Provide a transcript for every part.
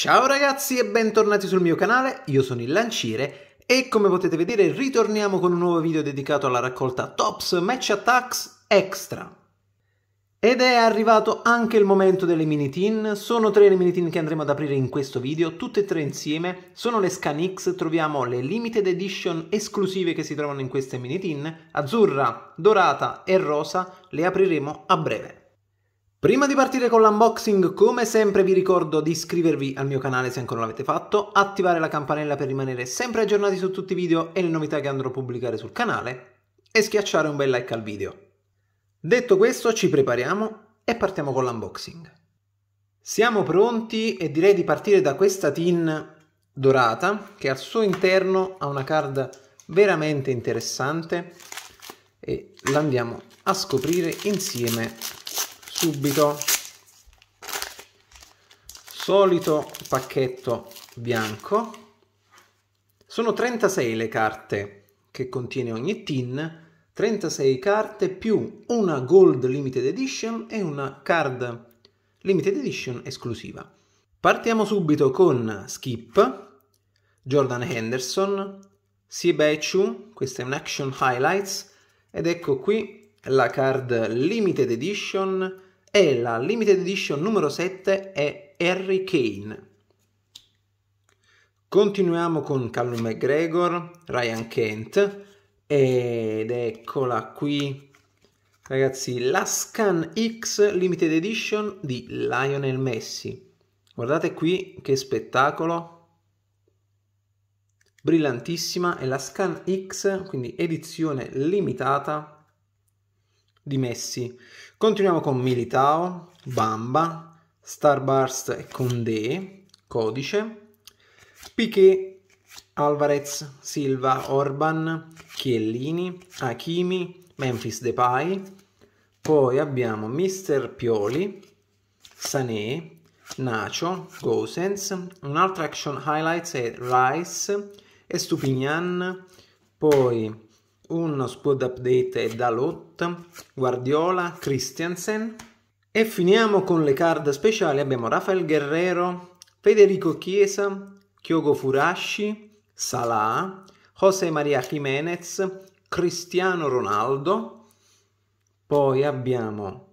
Ciao ragazzi e bentornati sul mio canale, io sono il Lanciere e come potete vedere ritorniamo con un nuovo video dedicato alla raccolta Tops Match Attacks Extra. Ed è arrivato anche il momento delle mini tin, sono tre le mini tin che andremo ad aprire in questo video, tutte e tre insieme, sono le Scan X, troviamo le limited edition esclusive che si trovano in queste mini tin, azzurra, dorata e rosa, le apriremo a breve. Prima di partire con l'unboxing, come sempre vi ricordo di iscrivervi al mio canale se ancora non l'avete fatto, attivare la campanella per rimanere sempre aggiornati su tutti i video e le novità che andrò a pubblicare sul canale e schiacciare un bel like al video. Detto questo ci prepariamo e partiamo con l'unboxing. Siamo pronti e direi di partire da questa tin dorata che al suo interno ha una card veramente interessante e l'andiamo a scoprire insieme subito solito pacchetto bianco sono 36 le carte che contiene ogni tin 36 carte più una gold limited edition e una card limited edition esclusiva partiamo subito con skip Jordan Henderson si Sibechu questa è un action highlights ed ecco qui la card limited edition e la limited edition numero 7 è Harry Kane. Continuiamo con Callum McGregor, Ryan Kent ed eccola qui ragazzi la Scan X Limited Edition di Lionel Messi. Guardate qui che spettacolo! Brillantissima è la Scan X, quindi edizione limitata di Messi. Continuiamo con Militao, Bamba, Starburst e Condé, Codice, Piquet, Alvarez, Silva, Orban, Chiellini, Hakimi, Memphis Depay, poi abbiamo Mister Pioli, Sané, Nacho, Gosens, un'altra action highlights è Rice Estupignan, poi uno squad update da Dalot, Guardiola, Christiansen e finiamo con le card speciali abbiamo Rafael Guerrero, Federico Chiesa, Kyogo Furashi, Salah, José María Jiménez, Cristiano Ronaldo, poi abbiamo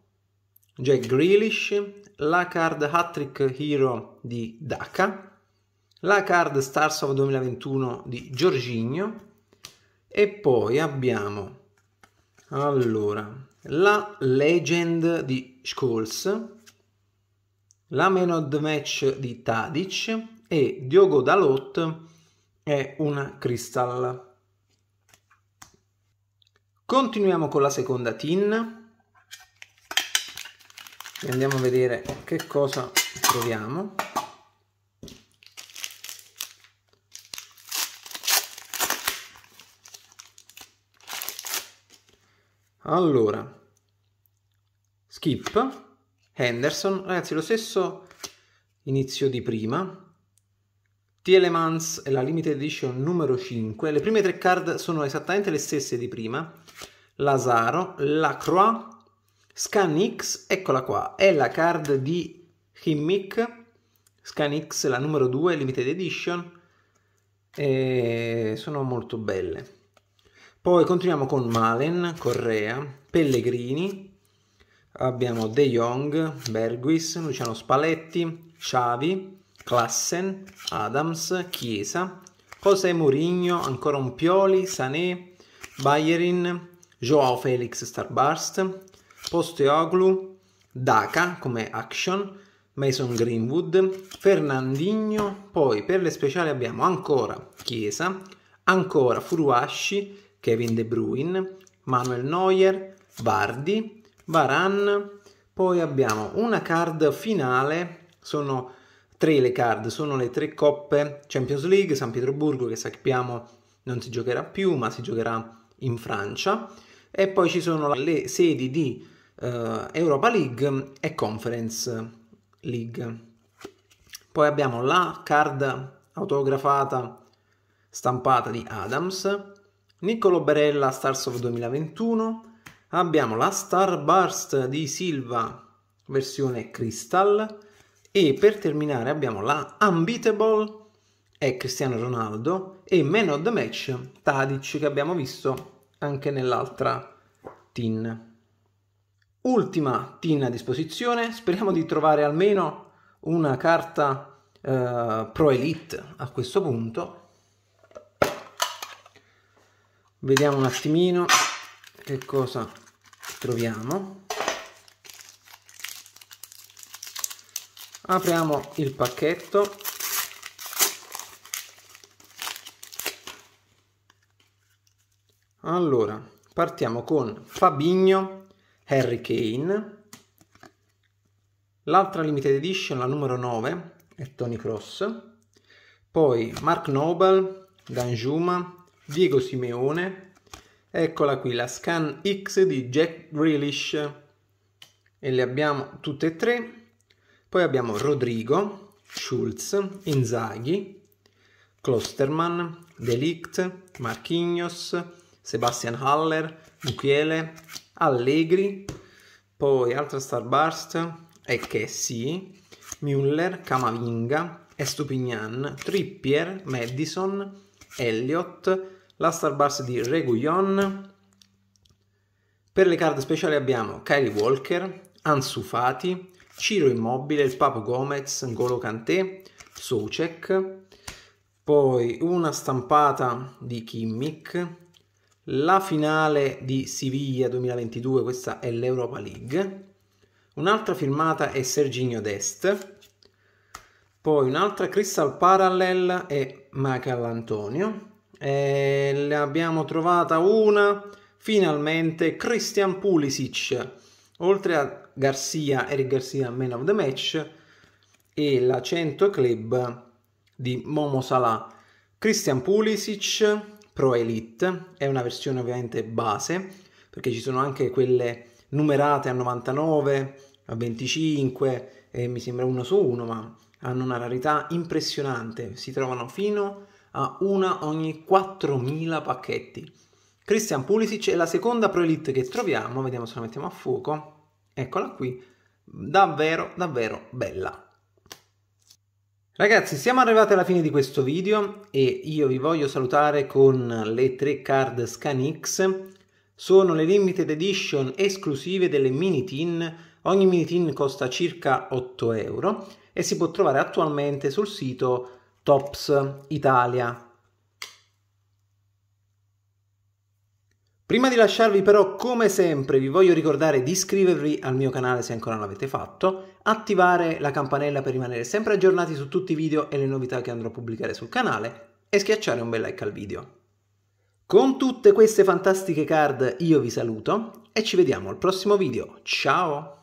Jack Grealish, la card Hattrick Hero di Daka, la card Stars of 2021 di Giorginio, e poi abbiamo allora la Legend di Scholes, la Man of the Match di Tadic e Diogo Dalot è una cristalla. Continuiamo con la seconda tin e andiamo a vedere che cosa troviamo. Allora, skip, Henderson, ragazzi lo stesso inizio di prima. Telemans è la limited edition numero 5. Le prime tre card sono esattamente le stesse di prima. Lazaro, Lacroix, Scanix, eccola qua, è la card di Himmick. Scanix, la numero 2, limited edition. E sono molto belle. Poi continuiamo con Malen, Correa, Pellegrini, abbiamo De Jong, Berguis, Luciano Spalletti, Xavi, Klassen, Adams, Chiesa, José Mourinho, ancora un Pioli, Sané, Bayerin, Joao Felix Starburst, Posteoglu, Daka come action, Mason Greenwood, Fernandinho, poi per le speciali abbiamo ancora Chiesa, ancora Furuashi, Kevin De Bruyne, Manuel Neuer, Vardi, Varan, poi abbiamo una card finale, sono tre le card, sono le tre coppe Champions League, San Pietroburgo che sappiamo non si giocherà più ma si giocherà in Francia e poi ci sono le sedi di uh, Europa League e Conference League. Poi abbiamo la card autografata stampata di Adams, Niccolo Barella Stars of 2021, abbiamo la Starburst di Silva versione Crystal e per terminare abbiamo la Unbeatable e Cristiano Ronaldo e Man of the Match Tadic che abbiamo visto anche nell'altra tin. Ultima tin a disposizione, speriamo di trovare almeno una carta eh, Pro Elite a questo punto vediamo un attimino che cosa troviamo apriamo il pacchetto allora partiamo con Fabigno Harry Kane l'altra limited edition la numero 9 è Tony Cross poi Mark Noble Danjuma Diego Simeone, eccola qui la Scan X di Jack Grealish e le abbiamo tutte e tre. Poi abbiamo Rodrigo, Schulz, Inzaghi, Klosterman, Delict, Marquinhos, Sebastian Haller, Michele, Allegri, poi altra Starburst e Kessie, Müller, Camavinga, Estupignan, Trippier, Madison, Elliott, la Star Bars di Reguillon. Per le card speciali abbiamo Kylie Walker, Ansu Fati, Ciro Immobile, il Papo Gomez, Ngolo Kanté, Socek, poi una stampata di Kimmich, la finale di Siviglia 2022, questa è l'Europa League, un'altra firmata è Serginio Dest, poi un'altra Crystal Parallel e Michael Antonio, eh, ne abbiamo trovata una finalmente Christian Pulisic oltre a Garcia, Eric Garcia man of the match e la 100 club di Momo Salah Christian Pulisic Pro Elite è una versione ovviamente base perché ci sono anche quelle numerate a 99 a 25 e mi sembra uno su uno ma hanno una rarità impressionante si trovano fino a una ogni 4.000 pacchetti. Christian Pulisic è la seconda Pro Elite che troviamo, vediamo se la mettiamo a fuoco, eccola qui, davvero davvero bella. Ragazzi, siamo arrivati alla fine di questo video e io vi voglio salutare con le tre card ScanX. Sono le limited edition esclusive delle mini tin. Ogni mini tin costa circa 8 euro e si può trovare attualmente sul sito Tops Italia. Prima di lasciarvi però, come sempre, vi voglio ricordare di iscrivervi al mio canale se ancora non l'avete fatto, attivare la campanella per rimanere sempre aggiornati su tutti i video e le novità che andrò a pubblicare sul canale e schiacciare un bel like al video. Con tutte queste fantastiche card io vi saluto e ci vediamo al prossimo video. Ciao!